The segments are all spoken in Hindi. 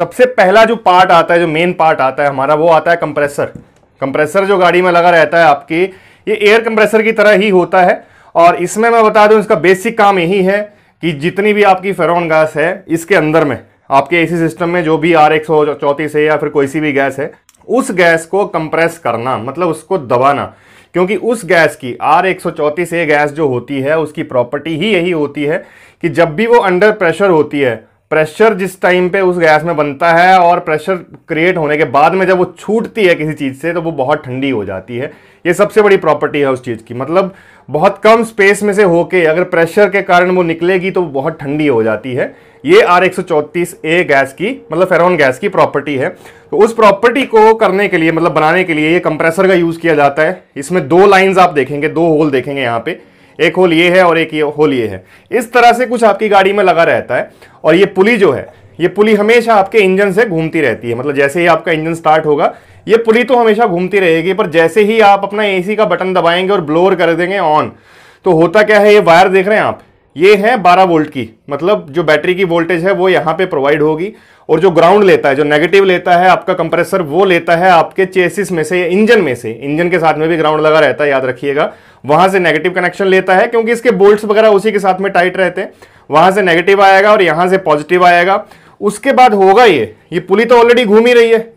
सबसे पहला जो पार्ट आता है जो मेन पार्ट आता है हमारा वो आता है कंप्रेसर कंप्रेसर जो गाड़ी में लगा रहता है आपके ये एयर कंप्रेसर की तरह ही होता है और इसमें मैं बता दूं इसका बेसिक काम यही है कि जितनी भी आपकी फेरोन गैस है इसके अंदर में आपके एसी सिस्टम में जो भी आर एक है या फिर कोई सी भी गैस है उस गैस को कंप्रेस करना मतलब उसको दबाना क्योंकि उस गैस की आर एक गैस जो होती है उसकी प्रॉपर्टी ही यही होती है कि जब भी वो अंडर प्रेशर होती है प्रेशर जिस टाइम पे उस गैस में बनता है और प्रेशर क्रिएट होने के बाद में जब वो छूटती है किसी चीज़ से तो वो बहुत ठंडी हो जाती है ये सबसे बड़ी प्रॉपर्टी है उस चीज़ की मतलब बहुत कम स्पेस में से होके अगर प्रेशर के कारण वो निकलेगी तो वो बहुत ठंडी हो जाती है ये आर एक ए गैस की मतलब फेरोन गैस की प्रॉपर्टी है तो उस प्रॉपर्टी को करने के लिए मतलब बनाने के लिए ये कंप्रेसर का यूज़ किया जाता है इसमें दो लाइन्स आप देखेंगे दो होल देखेंगे यहाँ पर एक होल ये है और एक ये होल ये है इस तरह से कुछ आपकी गाड़ी में लगा रहता है और ये पुली जो है ये पुली हमेशा आपके इंजन से घूमती रहती है मतलब जैसे ही आपका इंजन स्टार्ट होगा ये पुली तो हमेशा घूमती रहेगी पर जैसे ही आप अपना एसी का बटन दबाएंगे और ब्लोअर कर देंगे ऑन तो होता क्या है ये वायर देख रहे हैं आप ये है 12 वोल्ट की मतलब जो बैटरी की वोल्टेज है वो यहाँ पे प्रोवाइड होगी और जो ग्राउंड लेता है जो नेगेटिव लेता है आपका कंप्रेसर वो लेता है आपके चेसिस में से इंजन में से इंजन के साथ में भी ग्राउंड लगा रहता है याद रखिएगा वहां से नेगेटिव कनेक्शन लेता है क्योंकि इसके बोल्ट्स वगैरह उसी के साथ में टाइट रहते हैं वहां से नेगेटिव आएगा और यहां से पॉजिटिव आएगा उसके बाद होगा ये ये पुली तो ऑलरेडी घूम ही रही है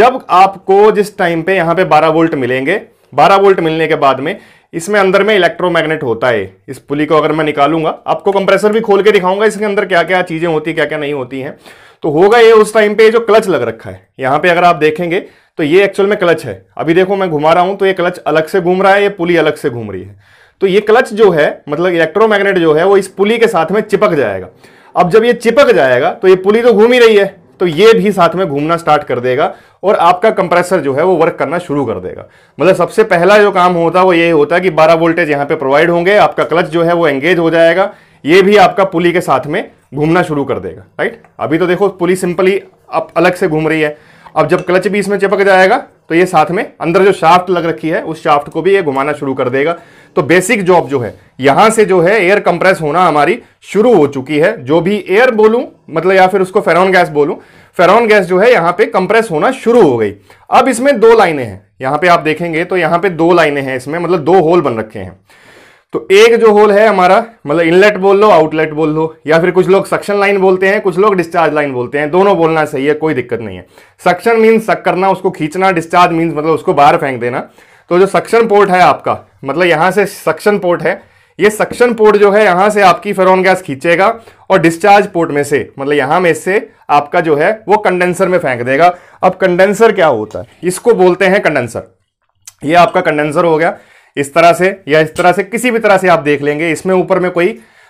जब आपको जिस टाइम पे यहां पे 12 वोल्ट मिलेंगे 12 वोल्ट मिलने के बाद में इसमें अंदर में इलेक्ट्रोमैग्नेट होता है इस पुली को अगर मैं निकालूंगा आपको कंप्रेसर भी खोल के दिखाऊंगा इसके अंदर क्या क्या चीजें होती है क्या क्या नहीं होती हैं तो होगा ये उस टाइम पे जो क्लच लग रखा है यहां पे अगर आप देखेंगे तो ये एक्चुअल में क्लच है अभी देखो मैं घुमा रहा हूं तो ये क्लच अलग से घूम रहा है ये पुली अलग से घूम रही है तो ये क्लच जो है मतलब इलेक्ट्रोमैग्नेट जो है वो इस पुली के साथ में चिपक जाएगा अब जब ये चिपक जाएगा तो ये पुली तो घूम ही रही है तो ये भी साथ में घूमना स्टार्ट कर देगा और आपका कंप्रेसर जो है वो वर्क करना शुरू कर देगा मतलब सबसे पहला जो काम होता है वो यही होता है कि बारह वोल्टेज यहाँ पे प्रोवाइड होंगे आपका क्लच जो है वो एंगेज हो जाएगा ये भी आपका पुली के साथ में घूमना शुरू कर देगा राइट अभी तो देखो पुली सिंपली अलग से घूम रही है अब जब क्लच भी इसमें चिपक जाएगा तो ये साथ में अंदर जो शाफ्ट लग रखी है उस शाफ्ट को भी ये घुमाना शुरू कर देगा तो बेसिक जॉब जो है यहां से जो है एयर कंप्रेस होना हमारी शुरू हो चुकी है जो भी एयर बोलूं मतलब या फिर उसको फेरॉन गैस बोलूं फेरॉन गैस जो है यहां पे कंप्रेस होना शुरू हो गई अब इसमें दो लाइनें हैं यहाँ पे आप देखेंगे तो यहाँ पे दो लाइनें हैं इसमें मतलब दो होल बन रखे हैं तो एक जो होल है हमारा मतलब इनलेट बोल लो आउटलेट बोल लो या फिर कुछ लोग सक्शन लाइन बोलते हैं कुछ लोग डिस्चार्ज लाइन बोलते हैं दोनों बोलना सही है कोई दिक्कत नहीं है सक्शन मीन्स सक करना उसको खींचना डिस्चार्ज मीन्स मतलब उसको बाहर फेंक देना तो जो सक्शन पोर्ट है आपका मतलब यहां से सक्शन पोर्ट है ये सक्शन पोर्ट जो है यहां से आपकी फेरोन गैस खींचेगा और डिस्चार्ज पोर्ट में से मतलब यहां में से आपका जो है वो कंडेंसर में फेंक देगा अब कंडेंसर क्या होता है इसको बोलते हैं कंडेंसर ये आपका कंडेंसर हो गया इस तरह से या इस तरह से किसी भी तरह से आप देख लेंगे इसमें ऊपर में कोई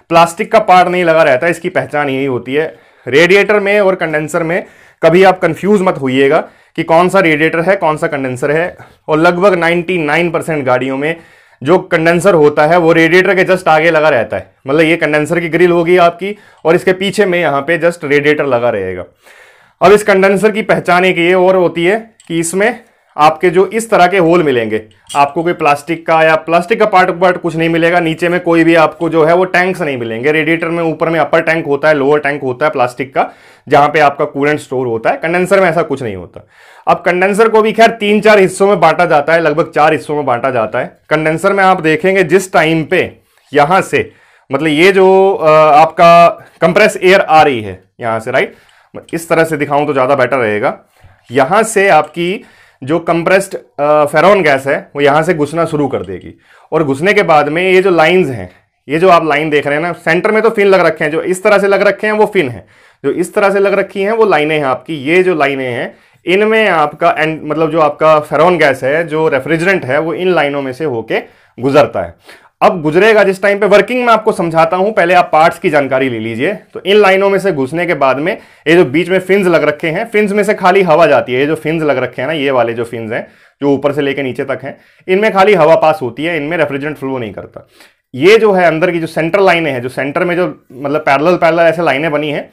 प्लास्टिक का पार्ट नहीं लगा रहता इसकी पहचान यही होती है रेडिएटर में और कंडेंसर में कभी आप कंफ्यूज मत होइएगा कि कौन सा रेडिएटर है कौन सा कंडेंसर है और लगभग 99 परसेंट गाड़ियों में जो कंडेंसर होता है वो रेडिएटर के जस्ट आगे लगा रहता है मतलब ये कंडेंसर की ग्रिल होगी आपकी और इसके पीछे में यहाँ पे जस्ट रेडिएटर लगा रहेगा अब इस कंडेंसर की पहचान एक ये और होती है कि इसमें आपके जो इस तरह के होल मिलेंगे आपको कोई प्लास्टिक का या प्लास्टिक का पार्ट पार्ट कुछ नहीं मिलेगा नीचे में कोई भी आपको जो है वो टैंक्स नहीं मिलेंगे रेडिएटर में ऊपर में अपर टैंक होता है लोअर टैंक होता है प्लास्टिक का जहां पे आपका कूलेंट स्टोर होता है कंडेंसर में ऐसा कुछ नहीं होता अब कंडेंसर को भी खैर तीन चार हिस्सों में बांटा जाता है लगभग चार हिस्सों में बांटा जाता है कंडेंसर में आप देखेंगे जिस टाइम पे यहां से मतलब ये जो आपका कंप्रेस एयर आ रही है यहां से राइट इस तरह से दिखाऊं तो ज्यादा बेटर रहेगा यहां से आपकी जो कंप्रेस्ड फेरोन गैस है वो यहाँ से घुसना शुरू कर देगी और घुसने के बाद में ये जो लाइंस हैं ये जो आप लाइन देख रहे हैं ना सेंटर में तो फिन लग रखे हैं जो इस तरह से लग रखे हैं वो फिन है जो इस तरह से लग रखी हैं वो लाइनें हैं आपकी ये जो लाइनें हैं इनमें आपका एंड मतलब जो आपका फेरोन गैस है जो रेफ्रिजरेंट है वो इन लाइनों में से होके गुजरता है अब गुजरेगा जिस टाइम पे वर्किंग में आपको समझाता हूं पहले आप पार्ट्स की जानकारी ले लीजिए तो इन लाइनों में से घुसने के बाद में ये जो बीच में फिन्स लग रखे हैं फिन्स में से खाली हवा जाती है ये जो फिन्स लग रखे हैं ना ये वाले जो फिन्स हैं जो ऊपर से लेकर नीचे तक हैं इनमें खाली हवा पास होती है इनमें रेफ्रिजरेंट फ्लो नहीं करता ये जो है अंदर की जो सेंट्रल लाइनें हैं जो सेंटर में जो मतलब पैरल पैरल ऐसे लाइनें बनी हैं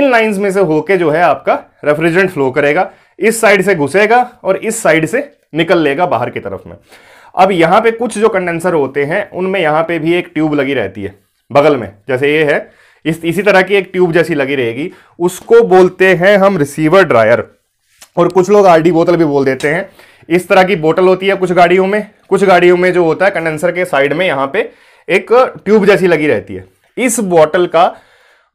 इन लाइन में से होके जो है आपका रेफ्रिजरेंट फ्लो करेगा इस साइड से घुसेगा और इस साइड से निकल लेगा बाहर की तरफ में अब यहाँ पे कुछ जो कंडेंसर होते हैं उनमें यहाँ पे भी एक ट्यूब लगी रहती है बगल में जैसे ये है इस इसी तरह की एक ट्यूब जैसी लगी रहेगी उसको बोलते हैं हम रिसीवर ड्रायर और कुछ लोग आर बोतल भी बोल देते हैं इस तरह की बोतल होती है कुछ गाड़ियों में कुछ गाड़ियों में जो होता है कंडेंसर के साइड में यहाँ पे एक ट्यूब जैसी लगी रहती है इस बोतल का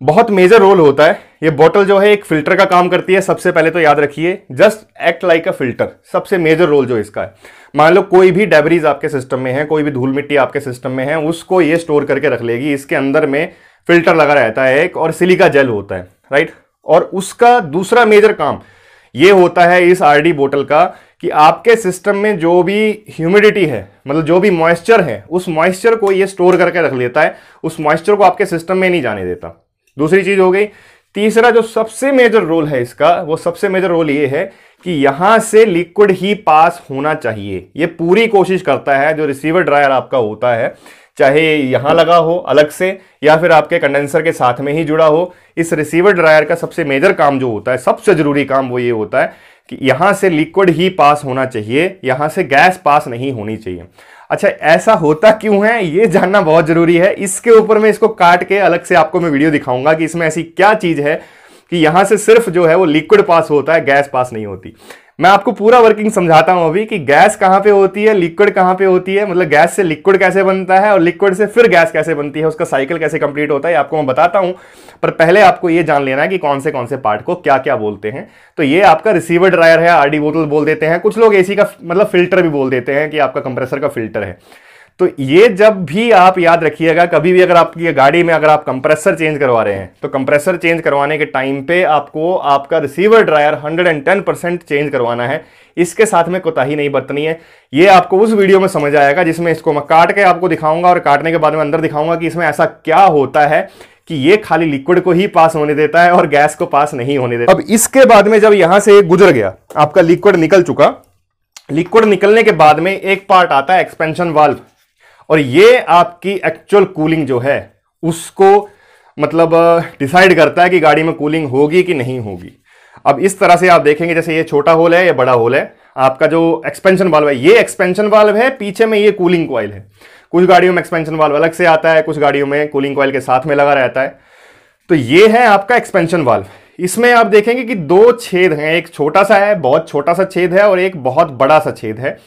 बहुत मेजर रोल होता है ये बोतल जो है एक फिल्टर का काम करती है सबसे पहले तो याद रखिए just act like a filter सबसे मेजर रोल जो इसका है मान लो कोई भी डेबरीज आपके सिस्टम में है कोई भी धूल मिट्टी आपके सिस्टम में है उसको ये स्टोर करके रख लेगी इसके अंदर में फिल्टर लगा रहता है एक और सिलिका जेल होता है राइट और उसका दूसरा मेजर काम ये होता है इस आर डी का कि आपके सिस्टम में जो भी ह्यूमिडिटी है मतलब जो भी मॉइस्चर है उस मॉइस्चर को ये स्टोर करके रख लेता है उस मॉइस्चर को आपके सिस्टम में नहीं जाने देता दूसरी चीज हो गई तीसरा जो सबसे मेजर रोल है इसका वो सबसे मेजर रोल ये है कि यहां से लिक्विड ही पास होना चाहिए ये पूरी कोशिश करता है जो रिसीवर ड्रायर आपका होता है चाहे यहां लगा हो अलग से या फिर आपके कंडेंसर के साथ में ही जुड़ा हो इस रिसीवर ड्रायर का सबसे मेजर काम जो होता है सबसे जरूरी काम वो ये होता है कि यहाँ से लिक्विड ही पास होना चाहिए यहाँ से गैस पास नहीं होनी चाहिए अच्छा ऐसा होता क्यों है ये जानना बहुत ज़रूरी है इसके ऊपर मैं इसको काट के अलग से आपको मैं वीडियो दिखाऊंगा कि इसमें ऐसी क्या चीज़ है कि यहाँ से सिर्फ जो है वो लिक्विड पास होता है गैस पास नहीं होती मैं आपको पूरा वर्किंग समझाता हूं अभी कि गैस कहां पे होती है लिक्विड कहां पे होती है मतलब गैस से लिक्विड कैसे बनता है और लिक्विड से फिर गैस कैसे बनती है उसका साइकिल कैसे कंप्लीट होता है आपको मैं बताता हूं पर पहले आपको ये जान लेना है कि कौन से कौन से पार्ट को क्या क्या बोलते हैं तो ये आपका रिसीवर ड्रायर है आरडी बोतल बोल देते हैं कुछ लोग एसी का मतलब फिल्टर भी बोल देते हैं कि आपका कंप्रेसर का फिल्टर है तो ये जब भी आप याद रखिएगा कभी भी अगर आपकी गाड़ी में अगर आप कंप्रेसर चेंज करवा रहे हैं तो कंप्रेसर चेंज करवाने के टाइम पे आपको आपका रिसीवर ड्रायर 110 परसेंट चेंज करवाना है इसके साथ में कोताही नहीं बरतनी है ये आपको उस वीडियो में समझ आएगा जिसमें इसको मैं काट के आपको दिखाऊंगा और काटने के बाद में अंदर दिखाऊंगा कि इसमें ऐसा क्या होता है कि ये खाली लिक्विड को ही पास होने देता है और गैस को पास नहीं होने देता अब इसके बाद में जब यहां से गुजर गया आपका लिक्विड निकल चुका लिक्विड निकलने के बाद में एक पार्ट आता है एक्सपेंशन वाल्व और ये आपकी एक्चुअल कूलिंग जो है उसको मतलब डिसाइड करता है कि गाड़ी में कूलिंग होगी कि नहीं होगी अब इस तरह से आप देखेंगे जैसे ये छोटा होल है या बड़ा होल है आपका जो एक्सपेंशन वाल्व है ये एक्सपेंशन वाल्व है पीछे में ये कूलिंग कॉइल है कुछ गाड़ियों में एक्सपेंशन वाल्व अलग से आता है कुछ गाड़ियों में कूलिंग कॉइल के साथ में लगा रहता है तो ये है आपका एक्सपेंशन वाल्व इसमें आप देखेंगे कि दो छेद हैं एक छोटा सा है बहुत छोटा सा छेद है और एक बहुत बड़ा सा छेद है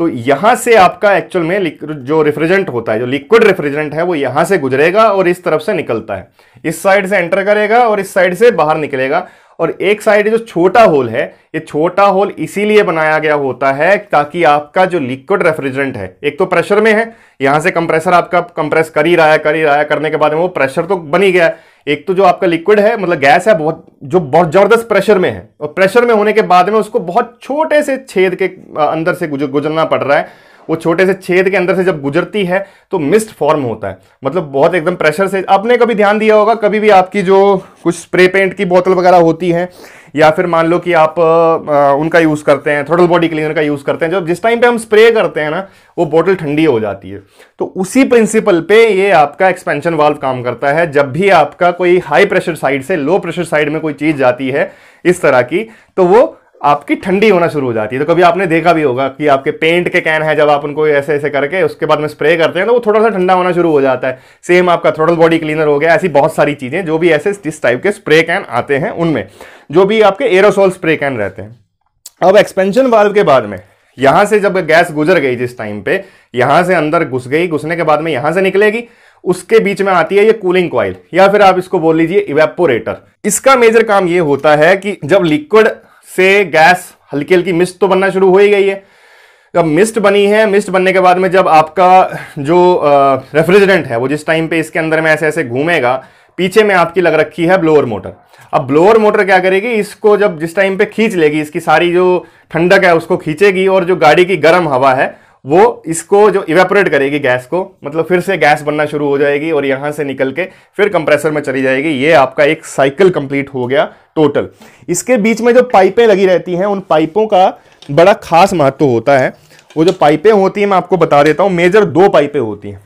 तो यहां से आपका एक्चुअल में जो रेफ्रिजरेंट होता है जो लिक्विड रेफ्रिजरेंट है वो यहां से गुजरेगा और इस तरफ से निकलता है इस साइड से एंटर करेगा और इस साइड से बाहर निकलेगा और एक साइड जो छोटा होल है ये छोटा होल इसीलिए बनाया गया होता है ताकि आपका जो लिक्विड रेफ्रिजरेंट है एक तो प्रेशर में है यहां से कंप्रेसर आपका कंप्रेस कर ही रहा है कर ही रहा है करने के बाद में वो प्रेशर तो बन ही गया एक तो जो आपका लिक्विड है मतलब गैस है बहुत जो बहुत ज़बरदस्त प्रेशर में है और प्रेशर में होने के बाद में उसको बहुत छोटे से छेद के अंदर से गुजरना पड़ रहा है वो छोटे से छेद के अंदर से जब गुजरती है तो मिस्ट फॉर्म होता है मतलब बहुत एकदम प्रेशर से आपने कभी ध्यान दिया होगा कभी भी आपकी जो कुछ स्प्रे पेंट की बोतल वगैरह होती है या फिर मान लो कि आप आ, उनका यूज़ करते हैं थोटल बॉडी क्लीनर का यूज़ करते हैं जब जिस टाइम पे हम स्प्रे करते हैं ना वो बोतल ठंडी हो जाती है तो उसी प्रिंसिपल पे ये आपका एक्सपेंशन वाल्व काम करता है जब भी आपका कोई हाई प्रेशर साइड से लो प्रेशर साइड में कोई चीज़ जाती है इस तरह की तो वो आपकी ठंडी होना शुरू हो जाती है तो कभी आपने देखा भी होगा कि आपके पेंट के कैन है जब आप उनको ऐसे ऐसे करके उसके बाद में स्प्रे करते हैं तो वो थोड़ा सा ठंडा होना शुरू हो जाता है सेम आपका थ्रोटल बॉडी क्लीनर हो गया ऐसी बहुत सारी चीज़ें जो भी ऐसे जिस टाइप के स्प्रे कैन आते हैं उनमें जो भी आपके एरोसोल स्प्रे कैन रहते हैं अब एक्सपेंशन वाल्व के बाद में यहाँ से जब गैस गुजर गई जिस टाइम पे यहाँ से अंदर घुस गई घुसने के बाद में यहाँ से निकलेगी उसके बीच में आती है ये कूलिंग क्वाइल या फिर आप इसको बोल लीजिए इवेपोरेटर इसका मेजर काम ये होता है कि जब लिक्विड से गैस हल्की हल्की मिस्ट तो बनना शुरू हो ही गई है जब मिस्ट बनी है मिस्ट बनने के बाद में जब आपका जो रेफ्रिजरेंट है वो जिस टाइम पे इसके अंदर में ऐसे ऐसे घूमेगा पीछे में आपकी लग रखी है ब्लोअर मोटर अब ब्लोअर मोटर क्या करेगी इसको जब जिस टाइम पे खींच लेगी इसकी सारी जो ठंडक है उसको खींचेगी और जो गाड़ी की गर्म हवा है वो इसको जो इवेपोरेट करेगी गैस को मतलब फिर से गैस बनना शुरू हो जाएगी और यहां से निकल के फिर कंप्रेसर में चली जाएगी ये आपका एक साइकिल कंप्लीट हो गया टोटल इसके बीच में जो पाइपें लगी रहती हैं उन पाइपों का बड़ा खास महत्व होता है वो जो पाइपें होती हैं मैं आपको बता देता हूँ मेजर दो पाइपें होती हैं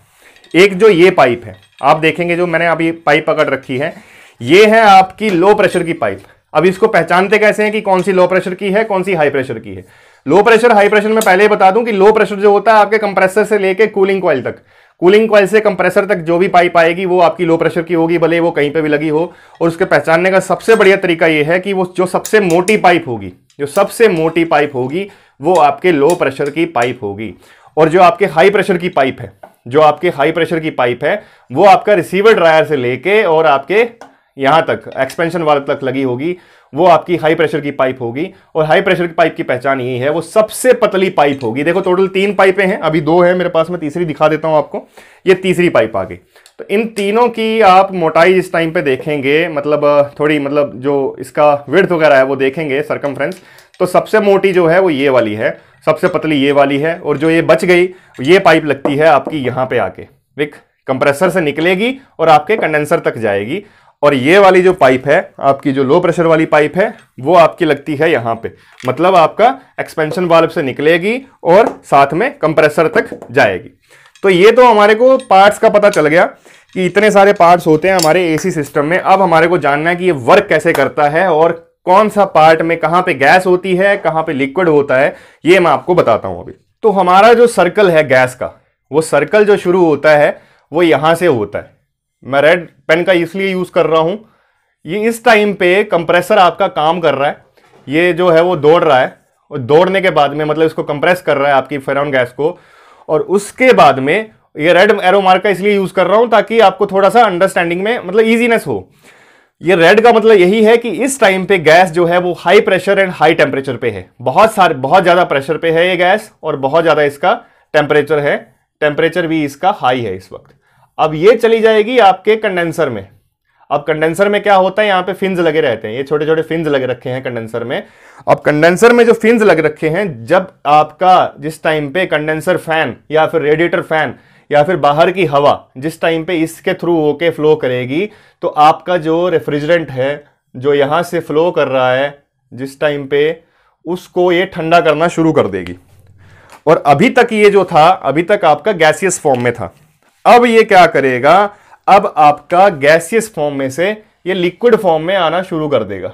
एक जो ये पाइप है आप देखेंगे जो मैंने अभी पाइप पकड़ रखी है ये है आपकी लो प्रेशर की पाइप अब इसको पहचानते कैसे हैं कि कौन सी लो प्रेशर की है कौन सी हाई प्रेशर की है लो प्रेशर हाई प्रेशर में पहले ही बता दूं कि लो प्रेशर जो होता है आपके कंप्रेसर से लेके कूलिंग कॉइल तक कूलिंग कॉइल से कंप्रेसर तक जो भी पाइप आएगी वो आपकी लो प्रेशर की होगी भले वो कहीं पे भी लगी हो और उसके पहचानने का सबसे बढ़िया तरीका ये है कि वो जो सबसे मोटी पाइप होगी जो सबसे मोटी पाइप होगी वो आपके लो प्रेशर की पाइप होगी और जो आपके हाई प्रेशर की पाइप है जो आपके हाई प्रेशर की पाइप है वो आपका रिसीवर ड्रायर से लेके और आपके यहां तक एक्सपेंशन वाल तक लगी होगी वो आपकी हाई प्रेशर की पाइप होगी और हाई प्रेशर की पाइप की पहचान यही है वो सबसे पतली पाइप होगी देखो टोटल तीन पाइपें हैं अभी दो हैं मेरे पास मैं तीसरी दिखा देता हूँ आपको ये तीसरी पाइप आ गई तो इन तीनों की आप मोटाई इस टाइम पे देखेंगे मतलब थोड़ी मतलब जो इसका विर्थ वगैरह है वो देखेंगे सरकम तो सबसे मोटी जो है वो ये वाली है सबसे पतली ये वाली है और जो ये बच गई ये पाइप लगती है आपकी यहाँ पे आके विक कंप्रेसर से निकलेगी और आपके कंडेंसर तक जाएगी और ये वाली जो पाइप है आपकी जो लो प्रेशर वाली पाइप है वो आपकी लगती है यहाँ पे मतलब आपका एक्सपेंशन वाल्व से निकलेगी और साथ में कंप्रेसर तक जाएगी तो ये तो हमारे को पार्ट्स का पता चल गया कि इतने सारे पार्ट्स होते हैं हमारे एसी सिस्टम में अब हमारे को जानना है कि ये वर्क कैसे करता है और कौन सा पार्ट में कहाँ पे गैस होती है कहाँ पे लिक्विड होता है ये मैं आपको बताता हूँ अभी तो हमारा जो सर्कल है गैस का वो सर्कल जो शुरू होता है वो यहाँ से होता है मैं रेड पेन का इसलिए यूज़ कर रहा हूँ ये इस टाइम पे कंप्रेसर आपका काम कर रहा है ये जो है वो दौड़ रहा है और दौड़ने के बाद में मतलब इसको कंप्रेस कर रहा है आपकी फेरॉन गैस को और उसके बाद में ये रेड एरो मार्क का इसलिए यूज़ कर रहा हूँ ताकि आपको थोड़ा सा अंडरस्टैंडिंग में मतलब ईजीनेस हो ये रेड का मतलब यही है कि इस टाइम पे गैस जो है वो high pressure and high temperature पे है बहुत सारे बहुत ज़्यादा प्रेशर पे है ये गैस और बहुत ज़्यादा इसका टेम्परेचर है टेम्परेचर भी इसका हाई है इस वक्त अब ये चली जाएगी आपके कंडेंसर में अब कंडेंसर में क्या होता है यहाँ पे फिंस लगे रहते हैं ये छोटे छोटे फिंस लगे रखे हैं कंडेंसर में अब कंडेंसर में जो फिंस लग रखे हैं जब आपका जिस टाइम पे कंडेंसर फैन या फिर रेडिएटर फैन या फिर बाहर की हवा जिस टाइम पे इसके थ्रू होके फ्लो करेगी तो आपका जो रेफ्रिजरेंट है जो यहां से फ्लो कर रहा है जिस टाइम पे उसको ये ठंडा करना शुरू कर देगी और अभी तक ये जो था अभी तक आपका गैसियस फॉर्म में था अब ये क्या करेगा अब आपका गैसियस फॉर्म में से ये लिक्विड फॉर्म में आना शुरू कर देगा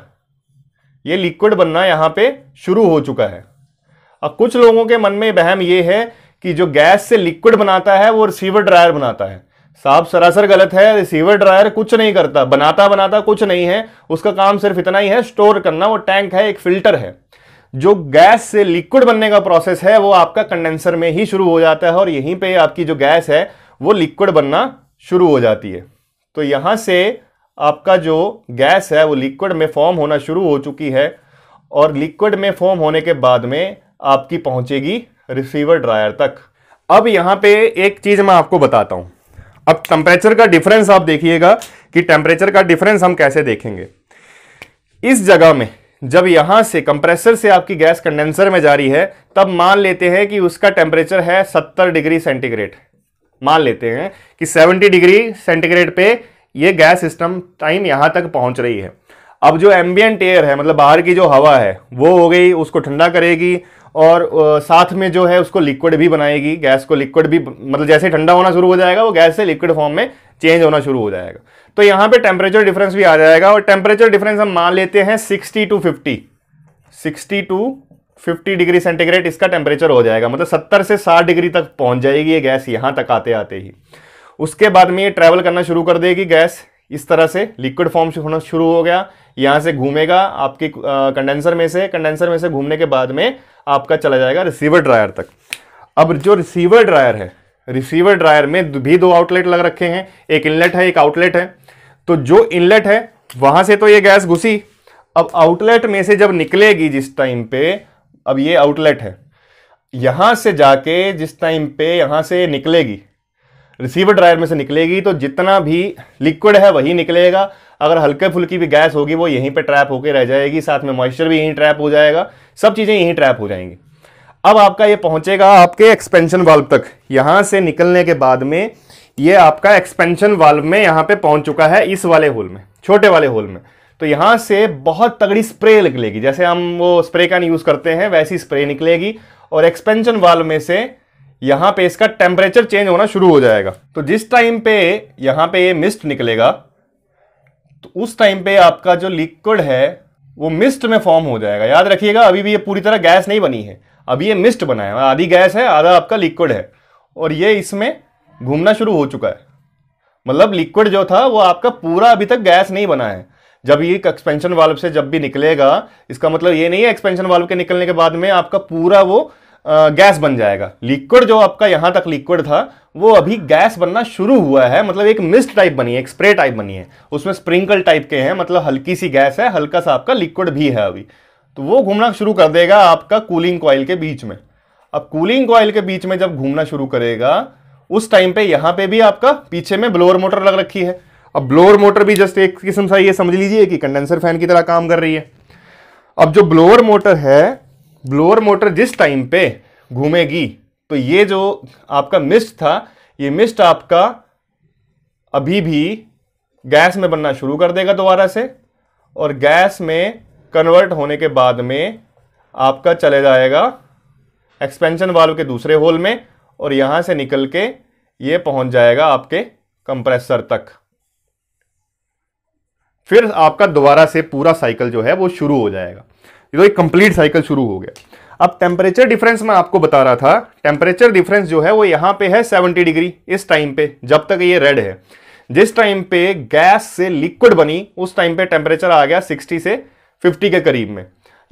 ये लिक्विड बनना यहां पे शुरू हो चुका है अब कुछ लोगों के मन में बहम ये है कि जो गैस से लिक्विड बनाता है वो रिसीवर ड्रायर बनाता है साफ सरासर गलत है रिसीवर ड्रायर कुछ नहीं करता बनाता बनाता कुछ नहीं है उसका काम सिर्फ इतना ही है स्टोर करना वो टैंक है एक फिल्टर है जो गैस से लिक्विड बनने का प्रोसेस है वो आपका कंडेंसर में ही शुरू हो जाता है और यहीं पे आपकी जो गैस है वो लिक्विड बनना शुरू हो जाती है तो यहाँ से आपका जो गैस है वो लिक्विड में फॉर्म होना शुरू हो चुकी है और लिक्विड में फॉर्म होने के बाद में आपकी पहुँचेगी रिसीवर ड्रायर तक अब यहाँ पे एक चीज़ मैं आपको बताता हूँ अब टेम्परेचर का डिफरेंस आप देखिएगा कि टेम्परेचर का डिफरेंस हम कैसे देखेंगे इस जगह में जब यहाँ से कंप्रेसर से आपकी गैस कंडेंसर में जा रही है तब मान लेते हैं कि उसका टेम्परेचर है 70 डिग्री सेंटीग्रेड मान लेते हैं कि 70 डिग्री सेंटीग्रेड पे ये गैस सिस्टम टाइम यहाँ तक पहुँच रही है अब जो एम्बियंट एयर है मतलब बाहर की जो हवा है वो हो गई उसको ठंडा करेगी और साथ में जो है उसको लिक्विड भी बनाएगी गैस को लिक्विड भी मतलब जैसे ठंडा होना शुरू हो जाएगा वो गैस से लिक्विड फॉर्म में चेंज होना शुरू हो जाएगा तो यहाँ पे टेम्परेचर डिफरेंस भी आ जाएगा और टेम्परेचर डिफरेंस हम मान लेते हैं 60 टू 50 60 टू 50 डिग्री सेंटीग्रेड इसका टेम्परेचर हो जाएगा मतलब 70 से 60 डिग्री तक पहुंच जाएगी ये गैस यहाँ तक आते आते ही उसके बाद में ये ट्रैवल करना शुरू कर देगी गैस इस तरह से लिक्विड फॉर्म होना शुरू हो गया यहाँ से घूमेगा आपकी कंडेंसर में से कंडेंसर में से घूमने के बाद में आपका चला जाएगा रिसीवर ड्रायर तक अब जो रिसीवर ड्रायर है रिसीवर ड्रायर में भी दो आउटलेट लग रखे हैं एक इनलेट है एक आउटलेट है तो जो इनलेट है वहाँ से तो ये गैस घुसी अब आउटलेट में से जब निकलेगी जिस टाइम पे अब ये आउटलेट है यहां से जाके जिस टाइम पे यहां से निकलेगी रिसीवर ड्रायर में से निकलेगी तो जितना भी लिक्विड है वही निकलेगा अगर हल्के फुल्की भी गैस होगी वो यहीं पे ट्रैप होकर रह जाएगी साथ में मॉइस्चर भी यहीं ट्रैप हो जाएगा सब चीज़ें यहीं ट्रैप हो जाएंगी अब आपका ये पहुंचेगा आपके एक्सपेंशन वाल्व तक यहां से निकलने के बाद में ये आपका एक्सपेंशन वाल्व में यहां पे पहुंच चुका है इस वाले होल में छोटे वाले होल में तो यहाँ से बहुत तगड़ी स्प्रे निकलेगी जैसे हम वो स्प्रे का यूज़ करते हैं वैसी स्प्रे निकलेगी और एक्सपेंशन वाल में से यहाँ पे इसका टेम्परेचर चेंज होना शुरू हो जाएगा तो जिस टाइम पे यहाँ पे ये मिस्ट निकलेगा तो उस टाइम पे आपका जो लिक्विड है वो मिस्ट में फॉर्म हो जाएगा याद रखिएगा अभी भी ये पूरी तरह गैस नहीं बनी है अभी ये मिस्ट बना है आधी गैस है आधा आपका लिक्विड है और ये इसमें घूमना शुरू हो चुका है मतलब लिक्विड जो था वो आपका पूरा अभी तक गैस नहीं बना है जब ये एक्सपेंशन वाल्व से जब भी निकलेगा इसका मतलब ये नहीं है एक्सपेंशन वाल्व के निकलने के बाद में आपका पूरा वो आ, गैस बन जाएगा लिक्विड जो आपका यहां तक लिक्विड था वो अभी गैस बनना शुरू हुआ है मतलब एक मिस्ट टाइप बनी है एक स्प्रे टाइप बनी है उसमें स्प्रिंकल टाइप के हैं मतलब हल्की सी गैस है हल्का सा आपका लिक्विड भी है अभी तो वो घूमना शुरू कर देगा आपका कूलिंग कॉयल के बीच में अब कूलिंग कॉयल के बीच में जब घूमना शुरू करेगा उस टाइम पे यहां पे भी आपका पीछे में ब्लोअर मोटर लग रखी है अब ब्लोअर मोटर भी जस्ट एक किस्म सा ये समझ लीजिए कि कंडेंसर फैन की तरह काम कर रही है अब जो ब्लोअर मोटर है ब्लोअर मोटर जिस टाइम पे घूमेगी तो ये जो आपका मिस्ट था ये मिस्ट आपका अभी भी गैस में बनना शुरू कर देगा दोबारा से और गैस में कन्वर्ट होने के बाद में आपका चले जाएगा एक्सपेंशन वाल्व के दूसरे होल में और यहाँ से निकल के ये पहुँच जाएगा आपके कंप्रेसर तक फिर आपका दोबारा से पूरा साइकिल जो है वो शुरू हो जाएगा ये तो एक कंप्लीट साइकिल शुरू हो गया अब टेम्परेचर डिफरेंस मैं आपको बता रहा था टेम्परेचर डिफरेंस जो है वो यहाँ पे है 70 डिग्री इस टाइम पे जब तक ये रेड है जिस टाइम पे गैस से लिक्विड बनी उस टाइम पे टेम्परेचर आ गया 60 से 50 के करीब में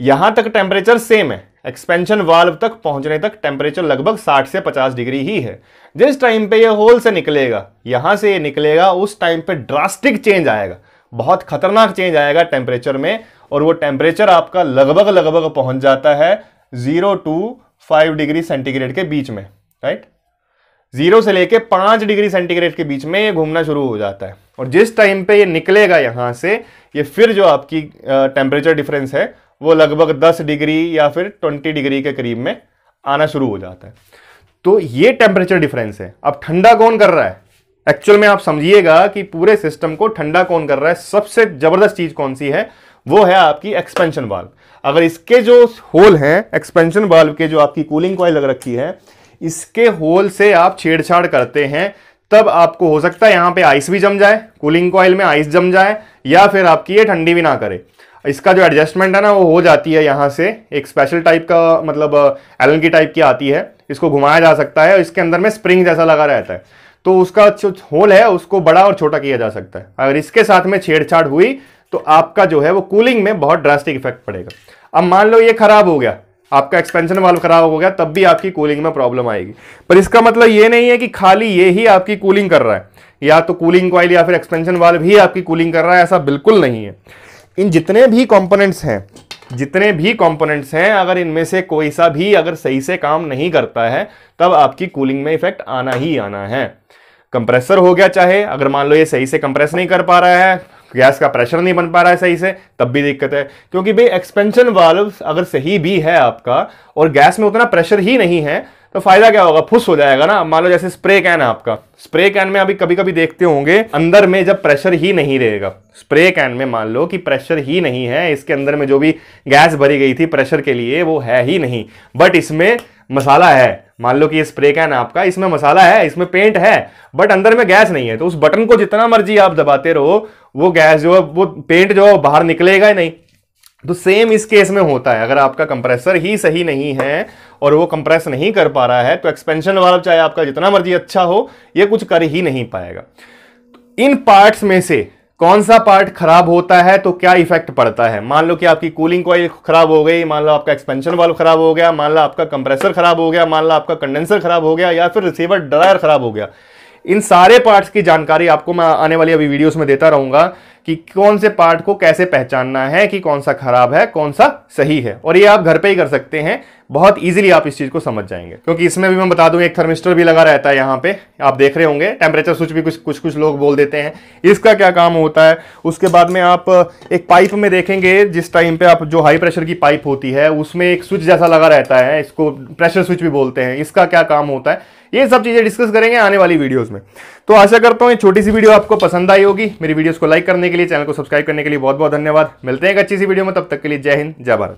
यहां तक टेम्परेचर सेम है एक्सपेंशन वाल्व तक पहुंचने तक टेम्परेचर लगभग 60 से 50 डिग्री ही है जिस टाइम पे ये होल से निकलेगा यहां से ये निकलेगा उस टाइम पे ड्रास्टिक चेंज आएगा बहुत खतरनाक चेंज आएगा टेम्परेचर में और वो टेम्परेचर आपका लगभग लगभग पहुंच जाता है zero to five degree centigrade के बीच में राइट जीरो से लेके पाँच डिग्री सेंटीग्रेड के बीच में ये घूमना शुरू हो जाता है और जिस टाइम पे ये निकलेगा यहाँ से ये फिर जो आपकी टेम्परेचर डिफरेंस है वो लगभग दस डिग्री या फिर ट्वेंटी डिग्री के करीब में आना शुरू हो जाता है तो ये टेम्परेचर डिफरेंस है अब ठंडा कौन कर रहा है एक्चुअल में आप समझिएगा कि पूरे सिस्टम को ठंडा कौन कर रहा है सबसे जबरदस्त चीज कौन सी है वो है आपकी एक्सपेंशन वाल्व अगर इसके जो होल हैं एक्सपेंशन वाल्व के जो आपकी कूलिंग कॉयल लग रखी है इसके होल से आप छेड़छाड़ करते हैं तब आपको हो सकता है यहाँ पे आइस भी जम जाए कूलिंग कॉयल में आइस जम जाए या फिर आपकी ये ठंडी भी ना करे इसका जो एडजस्टमेंट है ना वो हो जाती है यहाँ से एक स्पेशल टाइप का मतलब एलन uh, की टाइप की आती है इसको घुमाया जा सकता है इसके अंदर में स्प्रिंग जैसा लगा रहता है तो उसका जो होल है उसको बड़ा और छोटा किया जा सकता है अगर इसके साथ में छेड़छाड़ हुई तो आपका जो है वो कूलिंग में बहुत ड्रास्टिक इफेक्ट पड़ेगा अब मान लो ये खराब हो गया आपका एक्सपेंशन वाल्व खराब हो गया तब भी आपकी कूलिंग में प्रॉब्लम आएगी पर इसका मतलब ये नहीं है कि खाली ये ही आपकी कूलिंग कर रहा है या तो कूलिंग कॉइल या फिर एक्सपेंशन वाल्व ही आपकी कूलिंग कर रहा है ऐसा बिल्कुल नहीं है इन जितने भी कंपोनेंट्स हैं जितने भी कंपोनेंट्स हैं अगर इनमें से कोई सा भी अगर सही से काम नहीं करता है तब आपकी कूलिंग में इफेक्ट आना ही आना है कंप्रेसर हो गया चाहे अगर मान लो ये सही से कंप्रेस नहीं कर पा रहा है गैस का प्रेशर नहीं बन पा रहा है सही से तब भी दिक्कत है क्योंकि भाई एक्सपेंशन वाल्व अगर सही भी है आपका और गैस में उतना प्रेशर ही नहीं है तो फायदा क्या होगा फुस हो जाएगा ना मान लो जैसे स्प्रे कैन है आपका स्प्रे कैन में अभी कभी कभी देखते होंगे अंदर में जब प्रेशर ही नहीं रहेगा स्प्रे कैन में मान लो कि प्रेशर ही नहीं है इसके अंदर में जो भी गैस भरी गई थी प्रेशर के लिए वो है ही नहीं बट इसमें मसाला है मान लो कि ये स्प्रे कैन आपका इसमें मसाला है इसमें पेंट है बट अंदर में गैस नहीं है तो उस बटन को जितना मर्जी आप दबाते रहो वो गैस जो है वो पेंट जो है बाहर निकलेगा ही नहीं तो सेम इस केस में होता है अगर आपका कंप्रेसर ही सही नहीं है और वो कंप्रेस नहीं कर पा रहा है तो एक्सपेंशन वाला चाहे आपका जितना मर्जी अच्छा हो ये कुछ कर ही नहीं पाएगा इन पार्ट्स में से कौन सा पार्ट खराब होता है तो क्या इफेक्ट पड़ता है मान लो कि आपकी कूलिंग कॉइल खराब हो गई मान लो आपका एक्सपेंशन वाल्व खराब हो गया मान लो आपका कंप्रेसर खराब हो गया मान लो आपका कंडेंसर खराब हो गया या फिर रिसीवर ड्रायर खराब हो गया इन सारे पार्ट्स की जानकारी आपको मैं आने वाली अभी वीडियोस में देता रहूंगा कि कौन से पार्ट को कैसे पहचानना है कि कौन सा खराब है कौन सा सही है और ये आप घर पे ही कर सकते हैं बहुत इजीली आप इस चीज़ को समझ जाएंगे क्योंकि इसमें भी मैं बता दूं एक थर्मिस्टर भी लगा रहता है यहाँ पे आप देख रहे होंगे टेम्परेचर स्विच भी कुछ कुछ कुछ लोग बोल देते हैं इसका क्या काम होता है उसके बाद में आप एक पाइप में देखेंगे जिस टाइम पे आप जो हाई प्रेशर की पाइप होती है उसमें एक स्विच जैसा लगा रहता है इसको प्रेशर स्विच भी बोलते हैं इसका क्या काम होता है ये सब चीज़ें डिस्कस करेंगे आने वाली वीडियोज़ में तो आशा करता हूँ ये छोटी सी वीडियो आपको पसंद आई होगी मेरी वीडियोस को लाइक करने के लिए चैनल को सब्सक्राइब करने के लिए बहुत बहुत धन्यवाद मिलते हैं एक अच्छी सी वीडियो में तब तक के लिए जय हिंद जय भारत